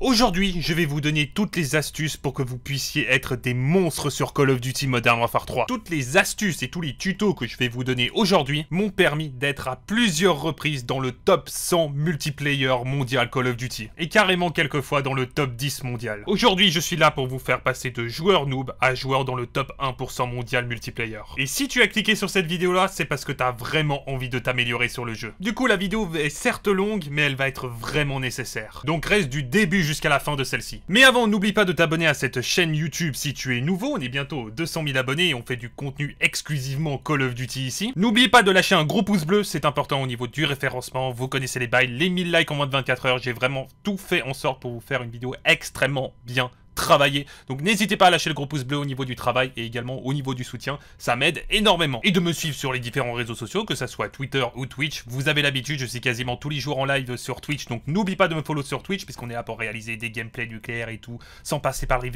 Aujourd'hui, je vais vous donner toutes les astuces pour que vous puissiez être des monstres sur Call of Duty Modern Warfare 3. Toutes les astuces et tous les tutos que je vais vous donner aujourd'hui m'ont permis d'être à plusieurs reprises dans le top 100 multiplayer mondial Call of Duty. Et carrément quelquefois dans le top 10 mondial. Aujourd'hui, je suis là pour vous faire passer de joueur noob à joueur dans le top 1% mondial multiplayer. Et si tu as cliqué sur cette vidéo là, c'est parce que tu as vraiment envie de t'améliorer sur le jeu. Du coup, la vidéo est certes longue, mais elle va être vraiment nécessaire. Donc reste du début jusqu'à la fin de celle-ci. Mais avant, n'oublie pas de t'abonner à cette chaîne YouTube si tu es nouveau. On est bientôt 200 000 abonnés et on fait du contenu exclusivement Call of Duty ici. N'oublie pas de lâcher un gros pouce bleu, c'est important au niveau du référencement. Vous connaissez les bails, les 1000 likes en moins de 24 heures. J'ai vraiment tout fait en sorte pour vous faire une vidéo extrêmement bien travailler. Donc n'hésitez pas à lâcher le gros pouce bleu au niveau du travail et également au niveau du soutien, ça m'aide énormément. Et de me suivre sur les différents réseaux sociaux, que ça soit Twitter ou Twitch, vous avez l'habitude, je suis quasiment tous les jours en live sur Twitch, donc n'oublie pas de me follow sur Twitch, puisqu'on est là pour réaliser des gameplays nucléaires et tout, sans passer par le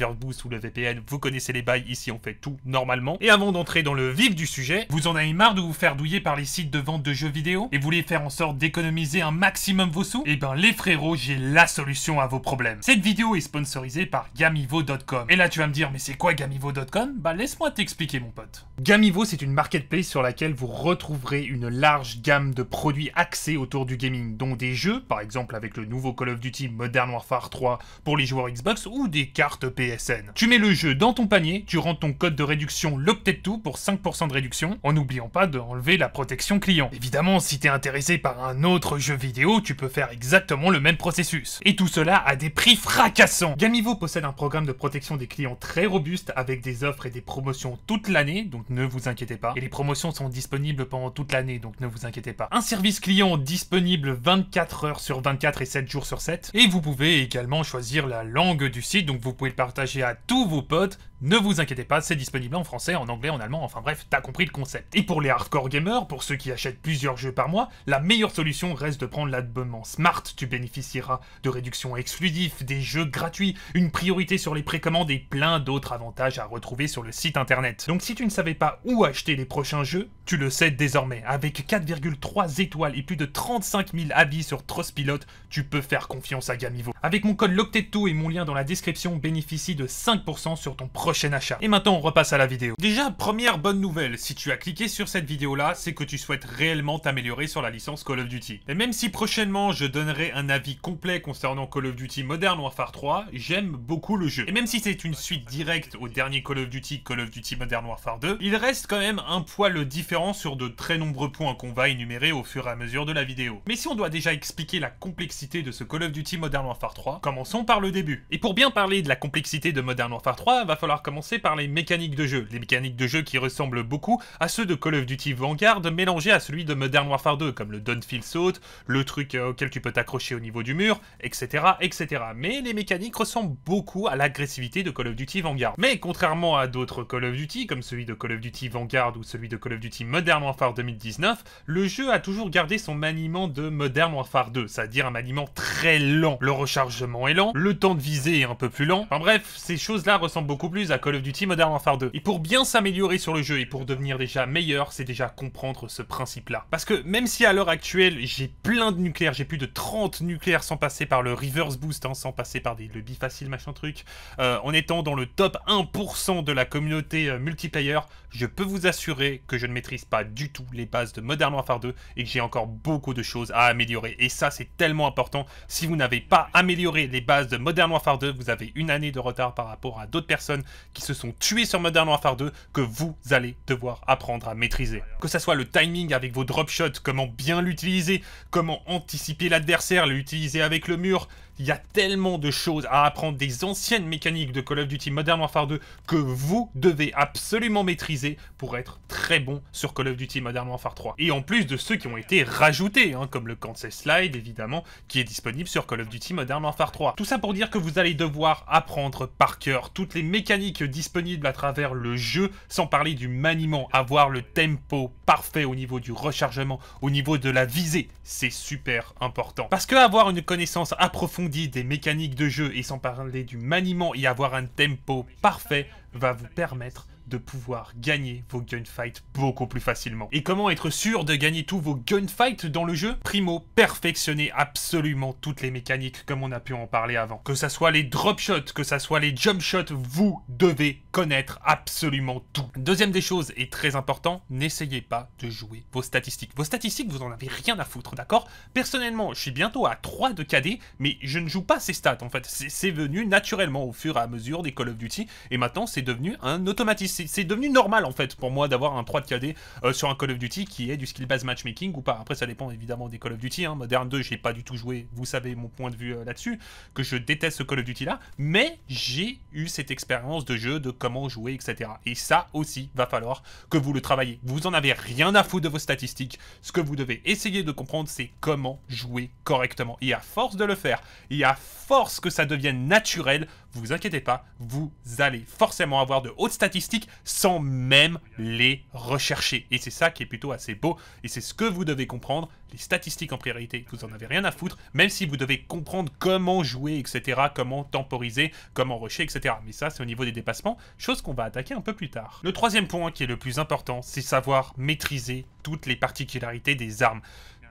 ou le VPN, vous connaissez les bails, ici on fait tout normalement. Et avant d'entrer dans le vif du sujet, vous en avez marre de vous faire douiller par les sites de vente de jeux vidéo et voulez faire en sorte d'économiser un maximum vos sous Eh ben les frérots, j'ai la solution à vos problèmes. Cette vidéo est sponsorisée par Gamma gamivo.com. Et là, tu vas me dire, mais c'est quoi gamivo.com Bah, laisse-moi t'expliquer, mon pote. Gamivo, c'est une marketplace sur laquelle vous retrouverez une large gamme de produits axés autour du gaming, dont des jeux, par exemple avec le nouveau Call of Duty Modern Warfare 3 pour les joueurs Xbox, ou des cartes PSN. Tu mets le jeu dans ton panier, tu rends ton code de réduction loctet pour 5% de réduction, en n'oubliant pas d'enlever la protection client. Évidemment, si t'es intéressé par un autre jeu vidéo, tu peux faire exactement le même processus. Et tout cela à des prix fracassants Gamivo possède un de protection des clients très robuste avec des offres et des promotions toute l'année, donc ne vous inquiétez pas. Et les promotions sont disponibles pendant toute l'année, donc ne vous inquiétez pas. Un service client disponible 24 heures sur 24 et 7 jours sur 7. Et vous pouvez également choisir la langue du site, donc vous pouvez le partager à tous vos potes, ne vous inquiétez pas, c'est disponible en français, en anglais, en allemand, enfin bref, t'as compris le concept. Et pour les hardcore gamers, pour ceux qui achètent plusieurs jeux par mois, la meilleure solution reste de prendre l'abonnement smart. Tu bénéficieras de réductions exclusives, des jeux gratuits, une priorité sur les précommandes et plein d'autres avantages à retrouver sur le site internet. Donc si tu ne savais pas où acheter les prochains jeux, tu le sais désormais. Avec 4,3 étoiles et plus de 35 000 avis sur Trustpilot, tu peux faire confiance à Gamivo. Avec mon code Loctetto et mon lien dans la description, bénéficie de 5% sur ton prochain achat. Et maintenant, on repasse à la vidéo. Déjà, première bonne nouvelle, si tu as cliqué sur cette vidéo-là, c'est que tu souhaites réellement t'améliorer sur la licence Call of Duty. Et même si prochainement, je donnerai un avis complet concernant Call of Duty Modern Warfare 3, j'aime beaucoup le jeu. Et même si c'est une suite directe au dernier Call of Duty, Call of Duty Modern Warfare 2, il reste quand même un poil différent sur de très nombreux points qu'on va énumérer au fur et à mesure de la vidéo. Mais si on doit déjà expliquer la complexité de ce Call of Duty Modern Warfare 3, commençons par le début. Et pour bien parler de la complexité de Modern Warfare 3, va falloir commencer par les mécaniques de jeu, les mécaniques de jeu qui ressemblent beaucoup à ceux de Call of Duty Vanguard mélangés à celui de Modern Warfare 2, comme le feel Saute, le truc euh, auquel tu peux t'accrocher au niveau du mur, etc., etc. Mais les mécaniques ressemblent beaucoup à l'agressivité de Call of Duty Vanguard. Mais contrairement à d'autres Call of Duty, comme celui de Call of Duty Vanguard ou celui de Call of Duty Modern Warfare 2019, le jeu a toujours gardé son maniement de Modern Warfare 2, c'est-à-dire un maniement très lent. Le rechargement est lent, le temps de viser est un peu plus lent. Enfin bref, ces choses-là ressemblent beaucoup plus à Call of Duty Modern Warfare 2. Et pour bien s'améliorer sur le jeu et pour devenir déjà meilleur, c'est déjà comprendre ce principe-là. Parce que même si à l'heure actuelle, j'ai plein de nucléaires, j'ai plus de 30 nucléaires sans passer par le reverse boost, hein, sans passer par des, le faciles machin truc, euh, en étant dans le top 1% de la communauté euh, multiplayer, je peux vous assurer que je ne maîtrise pas du tout les bases de Modern Warfare 2 et que j'ai encore beaucoup de choses à améliorer. Et ça, c'est tellement important si vous n'avez pas amélioré les bases de Modern Warfare 2, vous avez une année de retard par rapport à d'autres personnes qui se sont tuées sur Modern Warfare 2 que vous allez devoir apprendre à maîtriser. Que ce soit le timing avec vos drop shots, comment bien l'utiliser, comment anticiper l'adversaire, l'utiliser avec le mur, il y a tellement de choses à apprendre des anciennes mécaniques de Call of Duty Modern Warfare 2 que vous devez absolument maîtriser pour être très bon sur Call of Duty Modern Warfare 3. Et en plus de ceux qui ont été rajoutés, hein, comme le Cancel Slide évidemment, qui est disponible sur Call of Duty Modern Warfare 3. Tout ça pour dire que vous allez devoir apprendre par cœur toutes les mécaniques disponibles à travers le jeu, sans parler du maniement, avoir le tempo parfait au niveau du rechargement, au niveau de la visée, c'est super important. Parce que avoir une connaissance approfondie Dit des mécaniques de jeu et sans parler du maniement et avoir un tempo parfait va vous permettre de pouvoir gagner vos gunfights beaucoup plus facilement. Et comment être sûr de gagner tous vos gunfights dans le jeu Primo, perfectionner absolument toutes les mécaniques comme on a pu en parler avant. Que ça soit les drop shots, que ça soit les jump shots, vous devez connaître absolument tout. Deuxième des choses, et très important, n'essayez pas de jouer vos statistiques. Vos statistiques, vous en avez rien à foutre, d'accord Personnellement, je suis bientôt à 3 de KD, mais je ne joue pas ces stats, en fait. C'est venu naturellement au fur et à mesure des Call of Duty, et maintenant, c'est devenu un automatisme. C'est devenu normal, en fait, pour moi, d'avoir un 3 de KD euh, sur un Call of Duty qui est du skill-based matchmaking ou pas. Après, ça dépend évidemment des Call of Duty. Hein. Modern 2, j'ai pas du tout joué, vous savez mon point de vue euh, là-dessus, que je déteste ce Call of Duty-là, mais j'ai eu cette expérience de jeu de comment jouer, etc. Et ça aussi, va falloir que vous le travaillez. Vous n'en avez rien à foutre de vos statistiques. Ce que vous devez essayer de comprendre, c'est comment jouer correctement. Et à force de le faire, et à force que ça devienne naturel, vous inquiétez pas, vous allez forcément avoir de hautes statistiques sans même les rechercher. Et c'est ça qui est plutôt assez beau, et c'est ce que vous devez comprendre. Les statistiques en priorité, vous en avez rien à foutre, même si vous devez comprendre comment jouer, etc., comment temporiser, comment rusher, etc. Mais ça, c'est au niveau des dépassements, chose qu'on va attaquer un peu plus tard. Le troisième point qui est le plus important, c'est savoir maîtriser toutes les particularités des armes.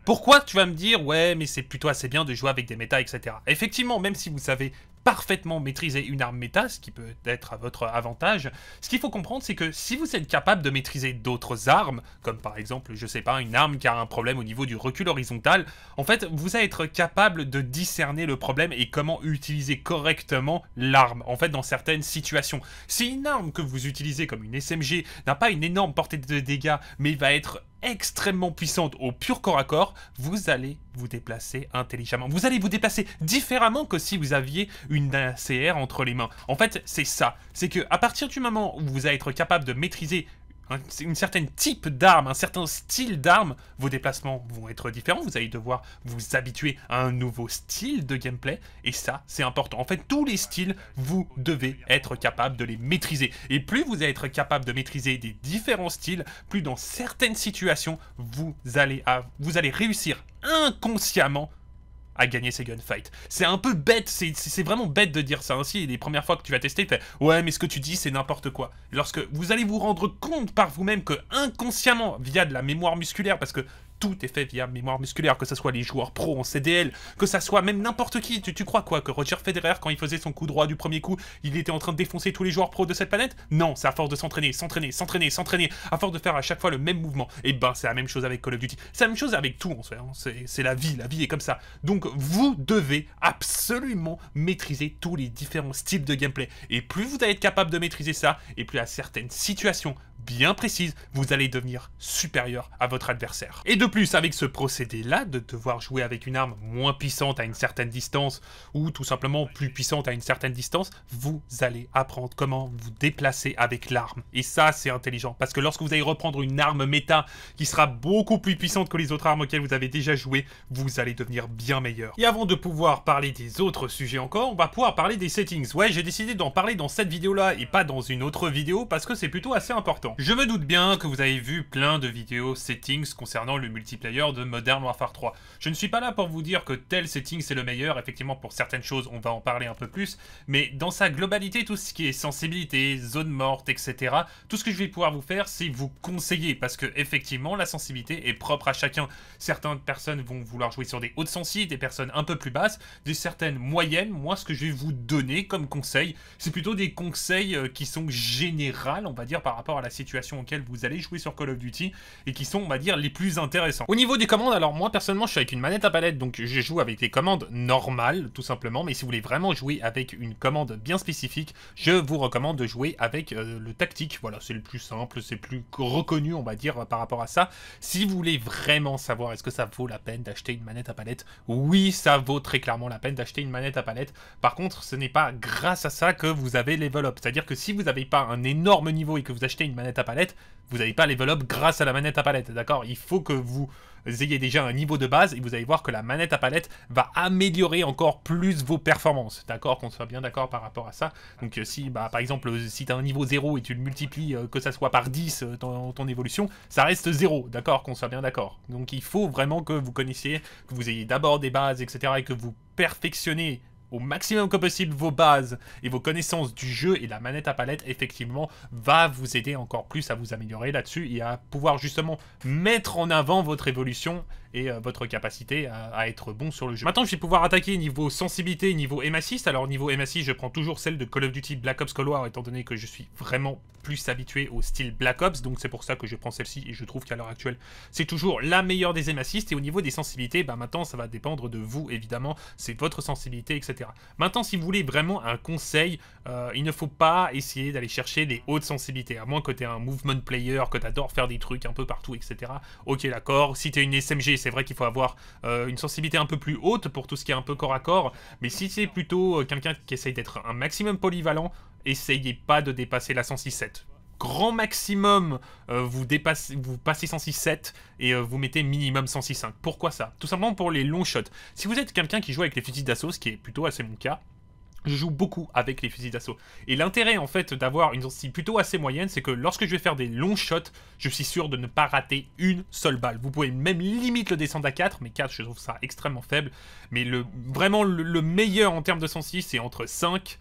Pourquoi tu vas me dire, ouais, mais c'est plutôt assez bien de jouer avec des méta, etc. Effectivement, même si vous savez parfaitement maîtriser une arme méta, ce qui peut être à votre avantage, ce qu'il faut comprendre, c'est que si vous êtes capable de maîtriser d'autres armes, comme par exemple, je sais pas, une arme qui a un problème au niveau du recul horizontal, en fait, vous allez être capable de discerner le problème et comment utiliser correctement l'arme, en fait, dans certaines situations. Si une arme que vous utilisez comme une SMG n'a pas une énorme portée de dégâts, mais va être extrêmement puissante au pur corps à corps, vous allez vous déplacer intelligemment. Vous allez vous déplacer différemment que si vous aviez une ACR entre les mains. En fait, c'est ça. C'est que à partir du moment où vous allez être capable de maîtriser un, une certaine type d'arme, un certain style d'arme, vos déplacements vont être différents. Vous allez devoir vous habituer à un nouveau style de gameplay. Et ça, c'est important. En fait, tous les styles, vous devez être capable de les maîtriser. Et plus vous allez être capable de maîtriser des différents styles, plus dans certaines situations, vous allez, vous allez réussir inconsciemment à gagner ces gunfights. C'est un peu bête, c'est vraiment bête de dire ça ainsi, les premières fois que tu vas tester, tu fais « Ouais, mais ce que tu dis, c'est n'importe quoi ». Lorsque vous allez vous rendre compte par vous-même que inconsciemment, via de la mémoire musculaire, parce que tout est fait via mémoire musculaire, que ce soit les joueurs pro en CDL, que ça soit même n'importe qui. Tu, crois quoi Que Roger Federer, quand il faisait son coup droit du premier coup, il était en train de défoncer tous les joueurs pro de cette planète Non, c'est à force de s'entraîner, s'entraîner, s'entraîner, s'entraîner, à force de faire à chaque fois le même mouvement. Et eh ben, c'est la même chose avec Call of Duty. C'est la même chose avec tout, en fait. Hein. C'est la vie, la vie est comme ça. Donc, vous devez absolument maîtriser tous les différents styles de gameplay. Et plus vous allez être capable de maîtriser ça, et plus à certaines situations, bien précise, vous allez devenir supérieur à votre adversaire. Et de plus, avec ce procédé-là, de devoir jouer avec une arme moins puissante à une certaine distance, ou tout simplement plus puissante à une certaine distance, vous allez apprendre comment vous déplacer avec l'arme. Et ça, c'est intelligent, parce que lorsque vous allez reprendre une arme méta qui sera beaucoup plus puissante que les autres armes auxquelles vous avez déjà joué, vous allez devenir bien meilleur. Et avant de pouvoir parler des autres sujets encore, on va pouvoir parler des settings. Ouais, j'ai décidé d'en parler dans cette vidéo-là et pas dans une autre vidéo, parce que c'est plutôt assez important je me doute bien que vous avez vu plein de vidéos settings concernant le multiplayer de Modern Warfare 3. Je ne suis pas là pour vous dire que tel setting c'est le meilleur, effectivement pour certaines choses on va en parler un peu plus, mais dans sa globalité, tout ce qui est sensibilité, zone morte, etc., tout ce que je vais pouvoir vous faire c'est vous conseiller, parce que effectivement la sensibilité est propre à chacun. Certaines personnes vont vouloir jouer sur des hautes sensibles, des personnes un peu plus basses, des certaines moyennes, moi ce que je vais vous donner comme conseil, c'est plutôt des conseils euh, qui sont généraux, on va dire, par rapport à la situation auxquelles vous allez jouer sur Call of Duty et qui sont, on va dire, les plus intéressants. Au niveau des commandes, alors moi personnellement, je suis avec une manette à palette, donc je joue avec des commandes normales, tout simplement, mais si vous voulez vraiment jouer avec une commande bien spécifique, je vous recommande de jouer avec euh, le tactique. Voilà, c'est le plus simple, c'est plus reconnu, on va dire, par rapport à ça. Si vous voulez vraiment savoir est-ce que ça vaut la peine d'acheter une manette à palette, oui, ça vaut très clairement la peine d'acheter une manette à palette. Par contre, ce n'est pas grâce à ça que vous avez level up. C'est-à-dire que si vous n'avez pas un énorme niveau et que vous achetez une manette palette, vous n'avez pas level grâce à la manette à palette, d'accord Il faut que vous ayez déjà un niveau de base et vous allez voir que la manette à palette va améliorer encore plus vos performances, d'accord Qu'on soit bien d'accord par rapport à ça. Donc euh, si, bah, par exemple, euh, si tu as un niveau 0 et tu le multiplies, euh, que ça soit par 10 dans ton évolution, ça reste 0, d'accord Qu'on soit bien d'accord. Donc il faut vraiment que vous connaissiez, que vous ayez d'abord des bases, etc. et que vous perfectionnez au maximum que possible vos bases et vos connaissances du jeu et la manette à palette, effectivement, va vous aider encore plus à vous améliorer là-dessus et à pouvoir justement mettre en avant votre évolution et euh, votre capacité à, être bon sur le jeu. Maintenant, je vais pouvoir attaquer niveau sensibilité niveau MA6. Alors, niveau MA6, je prends toujours celle de Call of Duty Black Ops Cold War, étant donné que je suis vraiment plus habitué au style Black Ops, donc c'est pour ça que je prends celle-ci et je trouve qu'à l'heure actuelle, c'est toujours la meilleure des émacistes. Et au niveau des sensibilités, bah, maintenant, ça va dépendre de vous, évidemment, c'est votre sensibilité, etc. Maintenant, si vous voulez vraiment un conseil, euh, il ne faut pas essayer d'aller chercher des hautes sensibilités, à moins que tu es un movement player, que tu adores faire des trucs un peu partout, etc. Ok, d'accord, si tu es une SMG, c'est vrai qu'il faut avoir euh, une sensibilité un peu plus haute pour tout ce qui est un peu corps à corps, mais si c'est plutôt euh, quelqu'un qui essaye d'être un maximum polyvalent, essayez pas de dépasser la 106.7. Grand maximum, euh, vous, dépassez, vous passez 106.7 et vous mettez minimum 106.5. Pourquoi ça Tout simplement pour les longs shots. Si vous êtes quelqu'un qui joue avec les fusils d'assaut, ce qui est plutôt assez mon cas, je joue beaucoup avec les fusils d'assaut. Et l'intérêt en fait d'avoir une sensibilité plutôt assez moyenne, c'est que lorsque je vais faire des longs shots, je suis sûr de ne pas rater une seule balle. Vous pouvez même limite le descendre à 4, mais 4 je trouve ça extrêmement faible. Mais le, vraiment le, meilleur en termes de sensi, c'est entre 5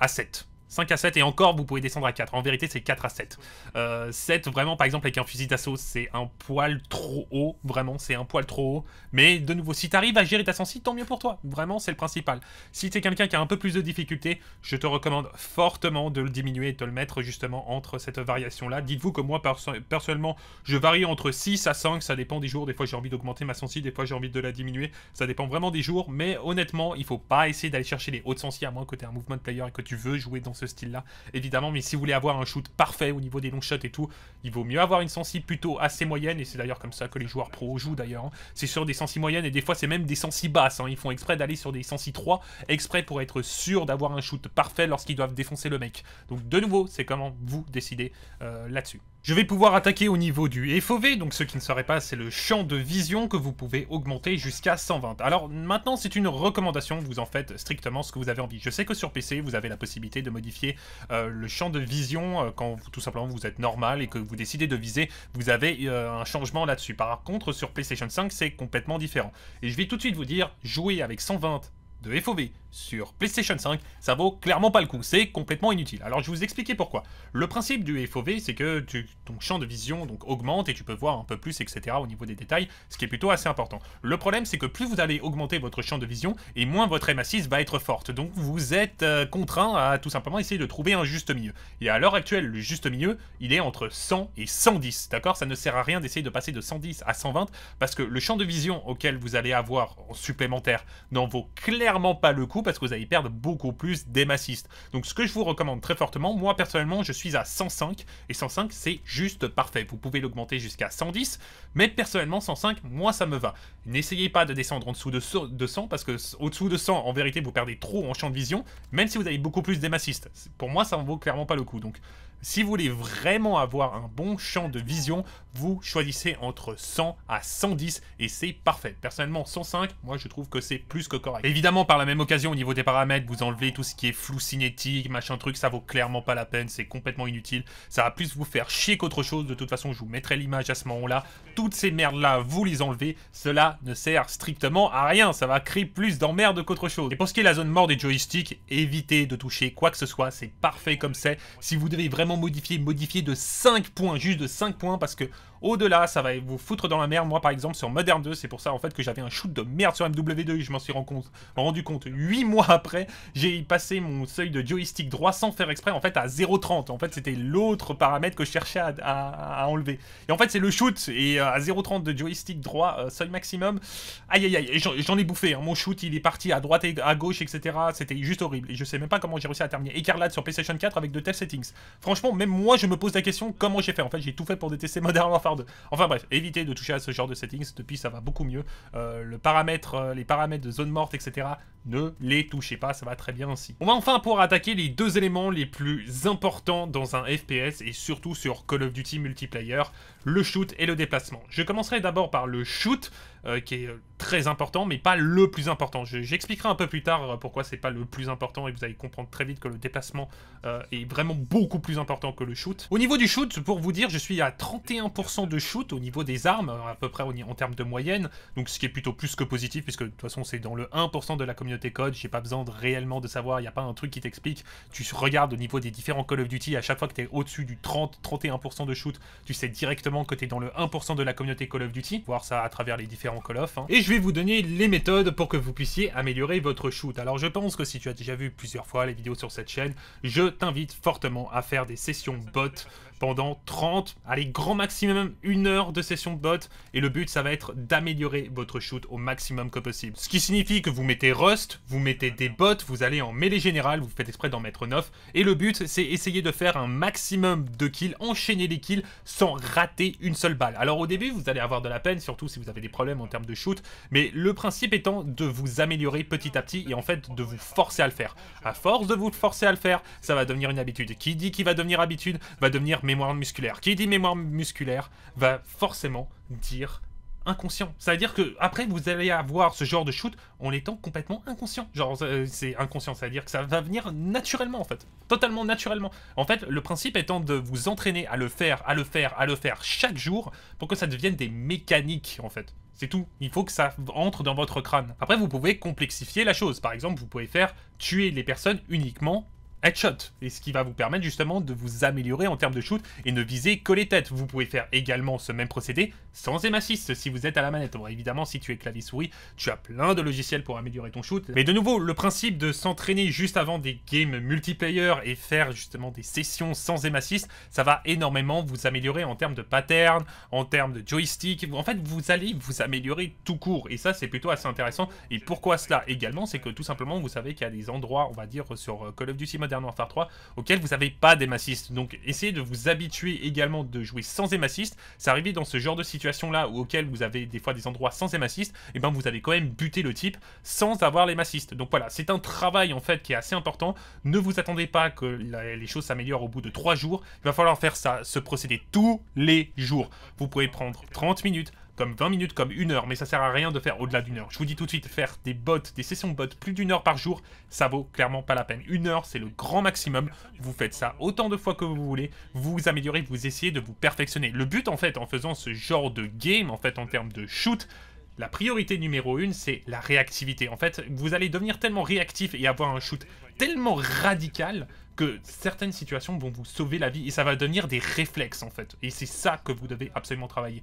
à 7. 5 à 7 et encore vous pouvez descendre à 4. En vérité c'est 4 à 7. 7 euh, vraiment par exemple avec un fusil d'assaut c'est un poil trop haut, vraiment c'est un poil trop haut. Mais de nouveau si tu arrives à gérer ta sensi tant mieux pour toi, vraiment c'est le principal. Si t'es quelqu'un qui a un peu plus de difficultés, je te recommande fortement de le diminuer et de le mettre justement entre cette variation là. Dites-vous que moi personnellement je varie entre 6 à 5, ça dépend des jours, des fois j'ai envie d'augmenter ma sensi, des fois j'ai envie de la diminuer, ça dépend vraiment des jours. Mais honnêtement il faut pas essayer d'aller chercher les hautes sensi à moins que aies un movement player et que tu veux jouer dans ce style-là, évidemment. Mais si vous voulez avoir un shoot parfait au niveau des long shots et tout, il vaut mieux avoir une sensi plutôt assez moyenne. Et c'est d'ailleurs comme ça que les joueurs pro jouent d'ailleurs. Hein. C'est sur des sensi moyennes et des fois c'est même des sensi basses. Hein. Ils font exprès d'aller sur des sensi 3, exprès pour être sûr d'avoir un shoot parfait lorsqu'ils doivent défoncer le mec. Donc de nouveau, c'est comment vous décidez euh, là-dessus. Je vais pouvoir attaquer au niveau du FOV, donc ce qui ne serait pas, c'est le champ de vision que vous pouvez augmenter jusqu'à 120. Alors maintenant, c'est une recommandation, vous en faites strictement ce que vous avez envie. Je sais que sur PC, vous avez la possibilité de modifier euh, le champ de vision euh, quand tout simplement vous êtes normal et que vous décidez de viser, vous avez euh, un changement là-dessus. Par contre, sur PlayStation 5, c'est complètement différent. Et je vais tout de suite vous dire, jouer avec 120 de FOV sur PlayStation 5, ça vaut clairement pas le coup, c'est complètement inutile. Alors je vais vous expliquer pourquoi. Le principe du FOV, c'est que ton champ de vision augmente et tu peux voir un peu plus, etc. au niveau des détails, ce qui est plutôt assez important. Le problème, c'est que plus vous allez augmenter votre champ de vision, et moins votre MA6 va être forte. Donc vous êtes euh, contraint à tout simplement essayer de trouver un juste milieu. Et à l'heure actuelle, le juste milieu, il est entre 100 et 110, d'accord Ça ne sert à rien d'essayer de passer de 110 à 120, parce que le champ de vision auquel vous allez avoir en supplémentaire n'en vaut clairement pas le coup, parce que vous allez perdre beaucoup plus des Donc ce que je vous recommande très fortement, moi personnellement je suis à 105 et 105 c'est juste parfait. Vous pouvez l'augmenter jusqu'à 110, mais personnellement 105 moi ça me va. N'essayez pas de descendre en dessous de 100 parce que au-dessous de 100 en vérité vous perdez trop en champ de vision, même si vous avez beaucoup plus des Pour moi ça en vaut clairement pas le coup. Donc si vous voulez vraiment avoir un bon champ de vision, vous choisissez entre 100 à 110 et c'est parfait. Personnellement, 105, moi je trouve que c'est plus que correct. Évidemment, par la même occasion, au niveau des paramètres, vous enlevez tout ce qui est flou cinétique, machin truc, ça vaut clairement pas la peine, c'est complètement inutile. Ça va plus vous faire chier qu'autre chose. De toute façon, je vous mettrai l'image à ce moment-là. Toutes ces merdes-là, vous les enlevez. Cela ne sert strictement à rien. Ça va créer plus d'emmerdes qu'autre chose. Et pour ce qui est de la zone mort des joysticks, évitez de toucher quoi que ce soit. C'est parfait comme c'est. Si vous devez vraiment Modifier modifié, modifié de 5 points, juste de 5 points, parce que au-delà, ça va vous foutre dans la merde. Moi, par exemple, sur Modern 2, c'est pour ça en fait que j'avais un shoot de merde sur MW2 et je m'en suis rendu compte, rendu 8 mois après. J'ai passé mon seuil de joystick droit sans faire exprès en fait à 0,30. En fait, c'était l'autre paramètre que je cherchais à, enlever. Et en fait, c'est le shoot et euh, à 0,30 de joystick droit, euh, seuil maximum. Aïe aïe aïe, j'en ai bouffé. Hein. Mon shoot, il est parti à droite et à gauche, etc. C'était juste horrible. Et je sais même pas comment j'ai réussi à terminer écarlate sur PlayStation 4 avec de tels settings. Franchement, même moi, je me pose la question comment j'ai fait. En fait, j'ai tout fait pour détester Modern Warfare Enfin bref, évitez de toucher à ce genre de settings. Depuis, ça va beaucoup mieux. Euh, le paramètre, euh, les paramètres de zone morte, etc ne les touchez pas, ça va très bien aussi. On va enfin pouvoir attaquer les deux éléments les plus importants dans un FPS et surtout sur Call of Duty multiplayer, le shoot et le déplacement. Je commencerai d'abord par le shoot, euh, qui est euh, très important, mais pas le plus important. J'expliquerai un peu plus tard euh, pourquoi c'est pas le plus important et vous allez comprendre très vite que le déplacement est vraiment beaucoup plus important que le shoot. Au niveau du shoot, pour vous dire, je suis à 31% de shoot au niveau des armes, à peu près en termes de moyenne, donc ce qui est plutôt plus que positif puisque de toute façon c'est dans le 1% de la communauté code tes codes, j'ai pas besoin de, réellement de savoir, il n'y a pas un truc qui t'explique. Tu regardes au niveau des différents Call of Duty, à chaque fois que tu es au-dessus du 30-31% de shoot, tu sais directement que tu es dans le 1% de la communauté Call of Duty, voir ça à travers les différents Call of. Hein. Et je vais vous donner les méthodes pour que vous puissiez améliorer votre shoot. Alors je pense que si tu as déjà vu plusieurs fois les vidéos sur cette chaîne, je t'invite fortement à faire des sessions bot pendant 30, allez, grand maximum, une heure de session de bot. Et le but, ça va être d'améliorer votre shoot au maximum que possible. Ce qui signifie que vous mettez Rust, vous mettez des bots, vous allez en mêlée générale, vous faites exprès d'en mettre 9. Et le but, c'est essayer de faire un maximum de kills, enchaîner les kills sans rater une seule balle. Alors au début, vous allez avoir de la peine, surtout si vous avez des problèmes en termes de shoot. Mais le principe étant de vous améliorer petit à petit et en fait de vous forcer à le faire. À force de vous forcer à le faire, ça va devenir une habitude. Qui dit qu'il va devenir habitude va devenir mémoire musculaire. Qui dit mémoire musculaire va forcément dire inconscient. Ça veut dire que après vous allez avoir ce genre de shoot en étant complètement inconscient. Genre euh, c'est inconscient, ça veut dire que ça va venir naturellement en fait, totalement naturellement. En fait, le principe étant de vous entraîner à le faire, à le faire, à le faire chaque jour pour que ça devienne des mécaniques en fait. C'est tout. Il faut que ça entre dans votre crâne. Après, vous pouvez complexifier la chose. Par exemple, vous pouvez faire tuer les personnes uniquement headshot, et ce qui va vous permettre justement de vous améliorer en termes de shoot et ne viser que les têtes. Vous pouvez faire également ce même procédé sans aim si vous êtes à la manette. évidemment, si tu es clavier-souris, tu as plein de logiciels pour améliorer ton shoot. Mais de nouveau, le principe de s'entraîner juste avant des games multiplayer et faire justement des sessions sans aim ça va énormément vous améliorer en termes de pattern, en termes de joystick. En fait, vous allez vous améliorer tout court. Et ça, c'est plutôt assez intéressant. Et pourquoi cela également C'est que tout simplement, vous savez qu'il y a des endroits, on va dire, sur euh, Call of Duty Modern Warfare 3, auxquels vous n'avez pas d'aim Donc, essayez de vous habituer également de jouer sans aim Ça arrive dans ce genre de situation là où auquel vous avez des fois des endroits sans émaciste et eh ben vous allez quand même buter le type sans avoir les Donc voilà, c'est un travail en fait qui est assez important. Ne vous attendez pas que les choses s'améliorent au bout de 3 jours. Il va falloir faire ça, ce procédé tous les jours. Vous pouvez prendre 30 minutes, comme 20 minutes, comme une heure, mais ça sert à rien de faire au-delà d'une heure. Je vous dis tout de suite, faire des bots, des sessions de bots plus d'une heure par jour, ça vaut clairement pas la peine. Une heure, c'est le grand maximum. Vous faites ça autant de fois que vous voulez, vous vous améliorez, vous essayez de vous perfectionner. Le but, en fait, en faisant ce genre de game, en fait, en termes de shoot, la priorité numéro une, c'est la réactivité. En fait, vous allez devenir tellement réactif et avoir un shoot tellement radical que certaines situations vont vous sauver la vie et ça va devenir des réflexes en fait. Et c'est ça que vous devez absolument travailler.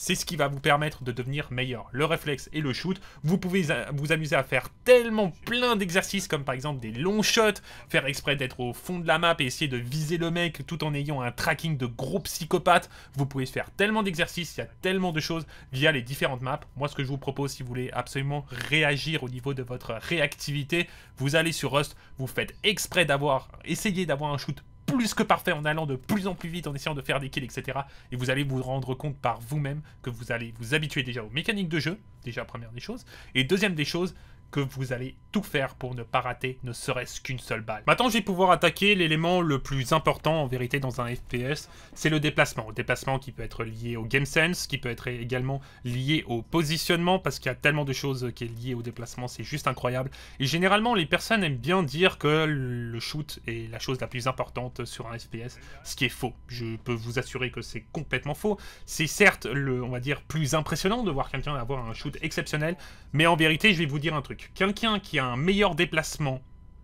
C'est ce qui va vous permettre de devenir meilleur. Le réflexe et le shoot. Vous pouvez vous amuser à faire tellement plein d'exercices, comme par exemple des longs shots, faire exprès d'être au fond de la map et essayer de viser le mec tout en ayant un tracking de gros psychopathe. Vous pouvez faire tellement d'exercices, il y a tellement de choses via les différentes maps. Moi, ce que je vous propose, si vous voulez absolument réagir au niveau de votre réactivité, vous allez sur Rust, vous faites exprès d'avoir, essayé d'avoir un shoot plus que parfait en allant de plus en plus vite, en essayant de faire des kills, etc. Et vous allez vous rendre compte par vous-même que vous allez vous habituer déjà aux mécaniques de jeu, déjà première des choses. Et deuxième des choses, que vous allez tout faire pour ne pas rater ne serait-ce qu'une seule balle. Maintenant, je vais pouvoir attaquer l'élément le plus important en vérité dans un FPS, c'est le déplacement. Le déplacement qui peut être lié au game sense, qui peut être également lié au positionnement, parce qu'il y a tellement de choses qui est liées au déplacement, c'est juste incroyable. Et généralement, les personnes aiment bien dire que le shoot est la chose la plus importante sur un FPS, ce qui est faux. Je peux vous assurer que c'est complètement faux. C'est certes, le, on va dire, plus impressionnant de voir quelqu'un avoir un shoot exceptionnel, mais en vérité, je vais vous dire un truc. Quelqu'un qui a un meilleur déplacement,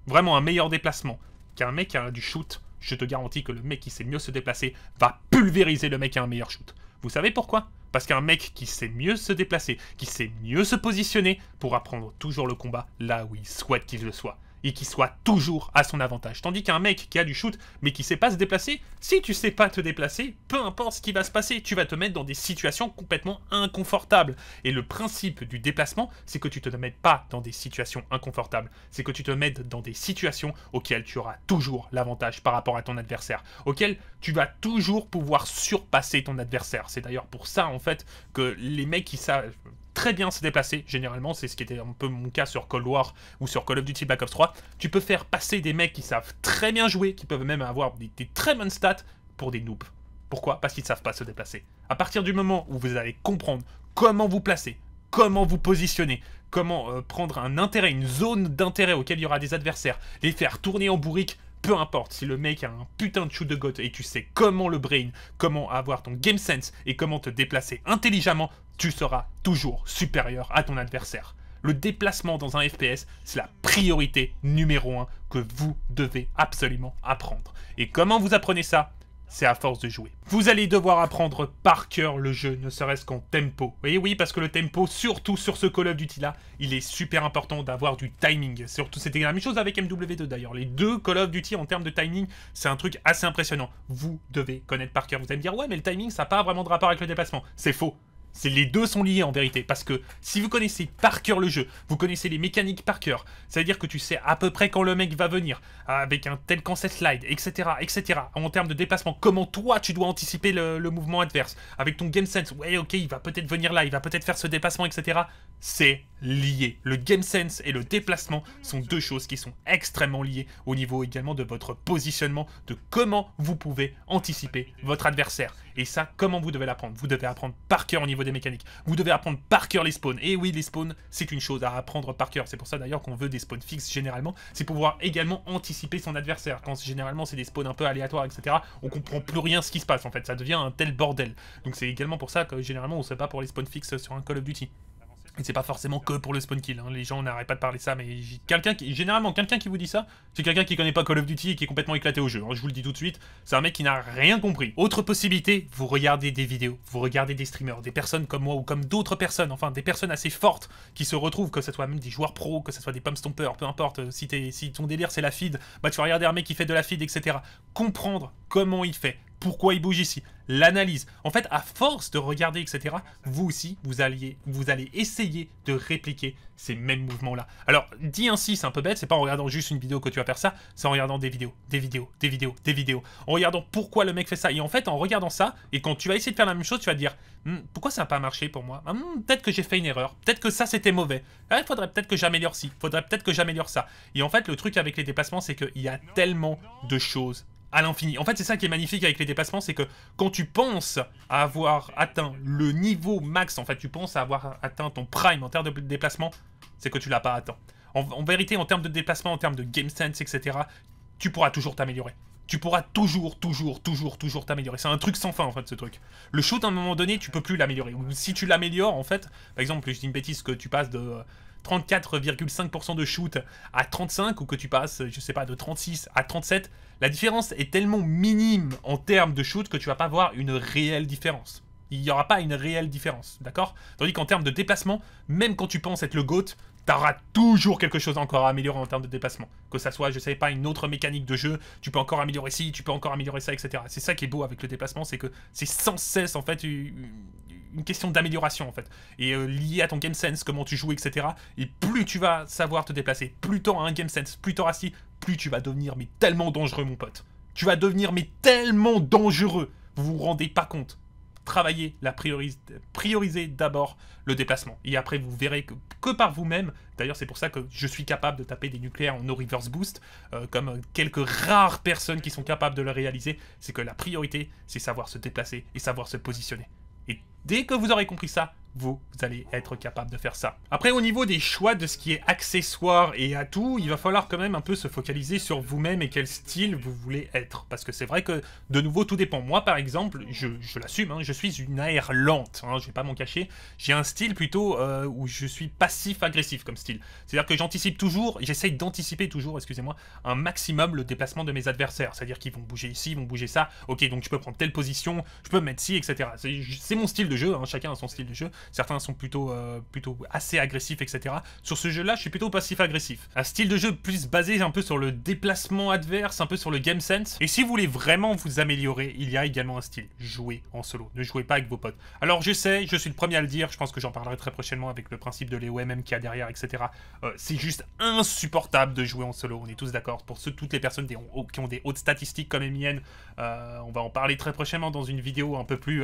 vraiment un meilleur déplacement, qu'un mec qui a du shoot, je te garantis que le mec qui sait mieux se déplacer va pulvériser le mec qui a un meilleur shoot. Vous savez pourquoi Parce qu'un mec qui sait mieux se déplacer, qui sait mieux se positionner, pourra prendre toujours le combat là où il souhaite qu'il le soit et qui soit toujours à son avantage. Tandis qu'un mec qui a du shoot mais qui sait pas se déplacer, si tu ne sais pas te déplacer, peu importe ce qui va se passer, tu vas te mettre dans des situations complètement inconfortables. Et le principe du déplacement, c'est que tu te mettes pas dans des situations inconfortables, c'est que tu te mets dans des situations auxquelles tu auras toujours l'avantage par rapport à ton adversaire, auxquelles tu vas toujours pouvoir surpasser ton adversaire. C'est d'ailleurs pour ça en fait que les mecs qui savent très bien se déplacer. Généralement, c'est ce qui était un peu mon cas sur Cold War ou sur Call of Duty Black Ops 3. Tu peux faire passer des mecs qui savent très bien jouer, qui peuvent même avoir des, très bonnes stats pour des noobs. Pourquoi Parce qu'ils ne savent pas se déplacer. À partir du moment où vous allez comprendre comment vous placer, comment vous positionner, comment euh, prendre un intérêt, une zone d'intérêt auquel il y aura des adversaires, les faire tourner en bourrique, peu importe, si le mec a un putain de shoot de goth et tu sais comment le brain, comment avoir ton game sense et comment te déplacer intelligemment, tu seras toujours supérieur à ton adversaire. Le déplacement dans un FPS, c'est la priorité numéro 1 que vous devez absolument apprendre. Et comment vous apprenez ça c'est à force de jouer. Vous allez devoir apprendre par cœur le jeu, ne serait-ce qu'en tempo. Oui, oui, parce que le tempo, surtout sur ce Call of Duty là, il est super important d'avoir du timing. Surtout, c'était la même chose avec MW2 d'ailleurs. Les deux Call of Duty en termes de timing, c'est un truc assez impressionnant. Vous devez connaître par cœur. Vous allez me dire, ouais, mais le timing, ça n'a pas vraiment de rapport avec le déplacement. C'est faux les deux sont liés en vérité, parce que si vous connaissez par cœur le jeu, vous connaissez les mécaniques par cœur, cest à dire que tu sais à peu près quand le mec va venir, avec un tel cancel slide, etc., etc. En termes de déplacement, comment toi tu dois anticiper le, le mouvement adverse, avec ton game sense, ouais ok, il va peut-être venir là, il va peut-être faire ce déplacement, etc. C'est lié. Le game sense et le déplacement sont deux choses qui sont extrêmement liées au niveau également de votre positionnement, de comment vous pouvez anticiper votre adversaire. Et ça, comment vous devez l'apprendre Vous devez apprendre par cœur au niveau des mécaniques. Vous devez apprendre par cœur les spawns. Et oui, les spawns, c'est une chose à apprendre par cœur. C'est pour ça d'ailleurs qu'on veut des spawns fixes généralement. C'est pour pouvoir également anticiper son adversaire. Quand généralement c'est des spawns un peu aléatoires, etc., on comprend plus rien ce qui se passe en fait. Ça devient un tel bordel. Donc c'est également pour ça que généralement on ne sait pas pour les spawns fixes sur un Call of Duty c'est pas forcément que pour le spawn kill, hein. les gens n'arrêtent pas de parler ça, mais quelqu'un qui, généralement, quelqu'un qui vous dit ça, c'est quelqu'un qui connaît pas Call of Duty et qui est complètement éclaté au jeu. Hein. je vous le dis tout de suite, c'est un mec qui n'a rien compris. Autre possibilité, vous regardez des vidéos, vous regardez des streamers, des personnes comme moi ou comme d'autres personnes, enfin des personnes assez fortes qui se retrouvent, que ce soit même des joueurs pro, que ce soit des pommes peu importe, euh, si, si ton délire c'est la feed, bah tu vas regarder un mec qui fait de la feed, etc. Comprendre comment il fait, pourquoi il bouge ici, l'analyse. En fait, à force de regarder, etc., vous aussi, vous, alliez, vous allez essayer de répliquer ces mêmes mouvements-là. Alors, dit ainsi, c'est un peu bête, c'est pas en regardant juste une vidéo que tu vas faire ça, c'est en regardant des vidéos, des vidéos, des vidéos, des vidéos, en regardant pourquoi le mec fait ça. Et en fait, en regardant ça, et quand tu vas essayer de faire la même chose, tu vas te dire, hum, pourquoi ça n'a pas marché pour moi hum, Peut-être que j'ai fait une erreur, peut-être que ça c'était mauvais, il ah, faudrait peut-être que j'améliore ci, faudrait peut-être que j'améliore ça. Et en fait, le truc avec les déplacements, c'est qu'il y a tellement de choses à l'infini. En fait, c'est ça qui est magnifique avec les déplacements, c'est que quand tu penses avoir atteint le niveau max, en fait, tu penses avoir atteint ton prime en termes de déplacement, c'est que tu l'as pas atteint. En, vérité, en termes de déplacement, en termes de game sense, etc., tu pourras toujours t'améliorer. Tu pourras toujours, toujours, toujours, toujours t'améliorer. C'est un truc sans fin, en fait, ce truc. Le shoot, à un moment donné, tu peux plus l'améliorer. si tu l'améliores, en fait, par exemple, je dis une bêtise, que tu passes de... 34,5% de shoot à 35 ou que tu passes, je sais pas, de 36 à 37, la différence est tellement minime en termes de shoot que tu vas pas voir une réelle différence. Il n'y aura pas une réelle différence, d'accord Tandis qu'en termes de déplacement, même quand tu penses être le GOAT, tu auras toujours quelque chose encore à améliorer en termes de déplacement. Que ça soit, je ne sais pas, une autre mécanique de jeu, tu peux encore améliorer ci, tu peux encore améliorer ça, etc. C'est ça qui est beau avec le déplacement, c'est que c'est sans cesse, en fait, une question d'amélioration, en fait. Et euh, lié à ton game sense, comment tu joues, etc. Et plus tu vas savoir te déplacer, plus as un game sense, plus t'auras ci, plus tu vas devenir mais tellement dangereux mon pote. Tu vas devenir mais tellement dangereux. Vous vous rendez pas compte. Travaillez, la priorité. priorisez d'abord le déplacement. Et après, vous verrez que, que par vous-même, d'ailleurs c'est pour ça que je suis capable de taper des nucléaires en no reverse boost, euh, comme euh, quelques rares personnes qui sont capables de le réaliser, c'est que la priorité, c'est savoir se déplacer et savoir se positionner. Et Dès que vous aurez compris ça, vous, allez être capable de faire ça. Après, au niveau des choix de ce qui est accessoire et atout, il va falloir quand même un peu se focaliser sur vous-même et quel style vous voulez être. Parce que c'est vrai que, de nouveau, tout dépend. Moi, par exemple, je, l'assume, hein, je suis une AR lente, hein, je vais pas m'en cacher. J'ai un style plutôt euh, où je suis passif-agressif comme style. C'est-à-dire que j'anticipe toujours, j'essaye d'anticiper toujours, excusez-moi, un maximum le déplacement de mes adversaires. C'est-à-dire qu'ils vont bouger ici, ils vont bouger ça. Ok, donc je peux prendre telle position, je peux me mettre ci, etc. C'est mon style de jeu, hein, chacun a son style de jeu. Certains sont plutôt, euh, plutôt assez agressifs, etc. Sur ce jeu-là, je suis plutôt passif-agressif. Un style de jeu plus basé un peu sur le déplacement adverse, un peu sur le game sense. Et si vous voulez vraiment vous améliorer, il y a également un style. jouer en solo, ne jouez pas avec vos potes. Alors je sais, je suis le premier à le dire, je pense que j'en parlerai très prochainement avec le principe de l'EOMM qu'il y a derrière, etc. Euh, c'est juste insupportable de jouer en solo, on est tous d'accord. Pour ceux, toutes les personnes qui ont des hautes statistiques comme les miennes, euh, on va en parler très prochainement dans une vidéo un peu plus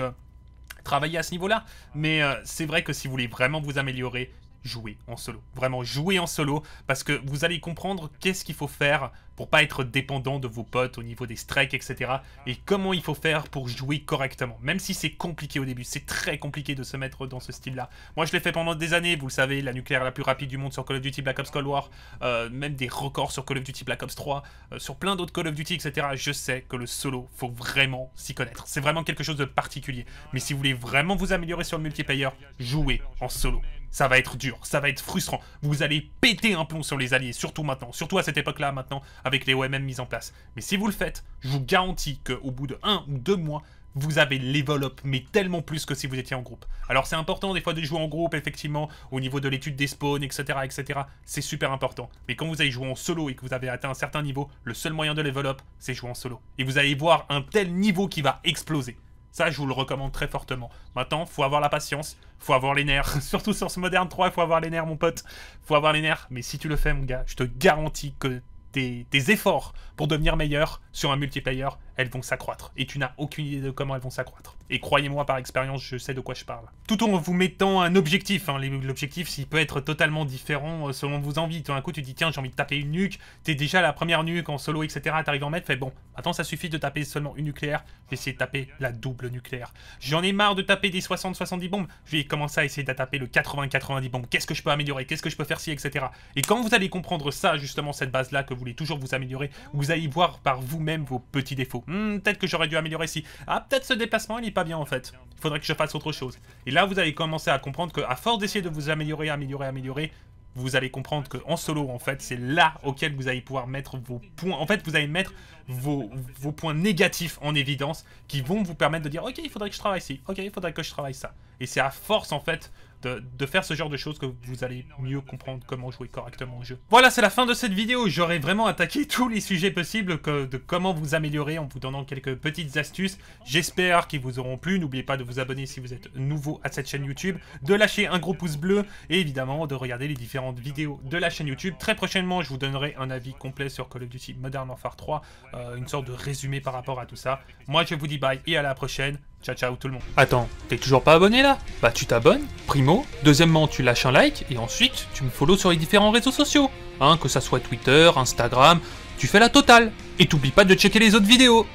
travailler à ce niveau-là. Mais euh, c'est vrai que si vous voulez vraiment vous améliorer, jouez en solo. Vraiment, jouez en solo, parce que vous allez comprendre qu'est-ce qu'il faut faire pour pas être dépendant de vos potes au niveau des strikes, etc. Et comment il faut faire pour jouer correctement, même si c'est compliqué au début, c'est très compliqué de se mettre dans ce style-là. Moi, je l'ai fait pendant des années, vous le savez, la nucléaire la plus rapide du monde sur Call of Duty Black Ops Cold War, euh, même des records sur Call of Duty Black Ops 3, euh, sur plein d'autres Call of Duty, etc. Je sais que le solo, faut vraiment s'y connaître. C'est vraiment quelque chose de particulier. Mais si vous voulez vraiment vous améliorer sur le multiplayer, jouez en solo ça va être dur, ça va être frustrant. Vous allez péter un plomb sur les alliés, surtout maintenant, surtout à cette époque-là, maintenant, avec les OMM mises en place. Mais si vous le faites, je vous garantis qu'au bout de un ou deux mois, vous avez level mais tellement plus que si vous étiez en groupe. Alors c'est important des fois de jouer en groupe, effectivement, au niveau de l'étude des spawns, etc., etc. C'est super important. Mais quand vous allez jouer en solo et que vous avez atteint un certain niveau, le seul moyen de level c'est jouer en solo. Et vous allez voir un tel niveau qui va exploser. Ça, je vous le recommande très fortement. Maintenant, faut avoir la patience, faut avoir les nerfs. Surtout sur ce Modern 3, faut avoir les nerfs, mon pote. Faut avoir les nerfs. Mais si tu le fais, mon gars, je te garantis que des efforts pour devenir meilleur sur un multiplayer elles vont s'accroître. Et tu n'as aucune idée de comment elles vont s'accroître. Et croyez-moi, par expérience, je sais de quoi je parle. Tout en vous mettant un objectif. Hein. L'objectif, s'il peut être totalement différent euh, selon vos envies. Tout d'un coup, tu dis, tiens, j'ai envie de taper une nuque. T'es déjà la première nuque en solo, etc. T'arrives en mettre, fais bon, attends, ça suffit de taper seulement une nucléaire. Je essayer de taper la double nucléaire. J'en ai marre de taper des 60-70 bombes. Je vais commencer à essayer de taper le 80-90 bombes. Qu'est-ce que je peux améliorer Qu'est-ce que je peux faire si, etc. Et quand vous allez comprendre ça, justement, cette base-là, que vous voulez toujours vous améliorer, vous allez voir par vous-même vos petits défauts. Hmm, peut-être que j'aurais dû améliorer ici. Ah, peut-être ce déplacement, il n'est pas bien en fait. Il faudrait que je fasse autre chose. Et là, vous allez commencer à comprendre que, à force d'essayer de vous améliorer, améliorer, améliorer, vous allez comprendre qu'en solo, en fait, c'est là auquel vous allez pouvoir mettre vos points. En fait, vous allez mettre vos, vos, points négatifs en évidence qui vont vous permettre de dire « Ok, il faudrait que je travaille ici. Ok, il faudrait que je travaille ça. » Et c'est à force, en fait, de, faire ce genre de choses que vous allez mieux comprendre comment jouer correctement au jeu. Voilà, c'est la fin de cette vidéo. J'aurais vraiment attaqué tous les sujets possibles que, de comment vous améliorer en vous donnant quelques petites astuces. J'espère qu'ils vous auront plu. N'oubliez pas de vous abonner si vous êtes nouveau à cette chaîne YouTube, de lâcher un gros pouce bleu et évidemment de regarder les différentes vidéos de la chaîne YouTube. Très prochainement, je vous donnerai un avis complet sur Call of Duty Modern Warfare 3, euh, une sorte de résumé par rapport à tout ça. Moi, je vous dis bye et à la prochaine. Ciao ciao tout le monde. Attends, t'es toujours pas abonné là Bah tu t'abonnes, primo, deuxièmement tu lâches un like, et ensuite tu me follows sur les différents réseaux sociaux. Hein, que ça soit Twitter, Instagram, tu fais la totale. Et t'oublies pas de checker les autres vidéos.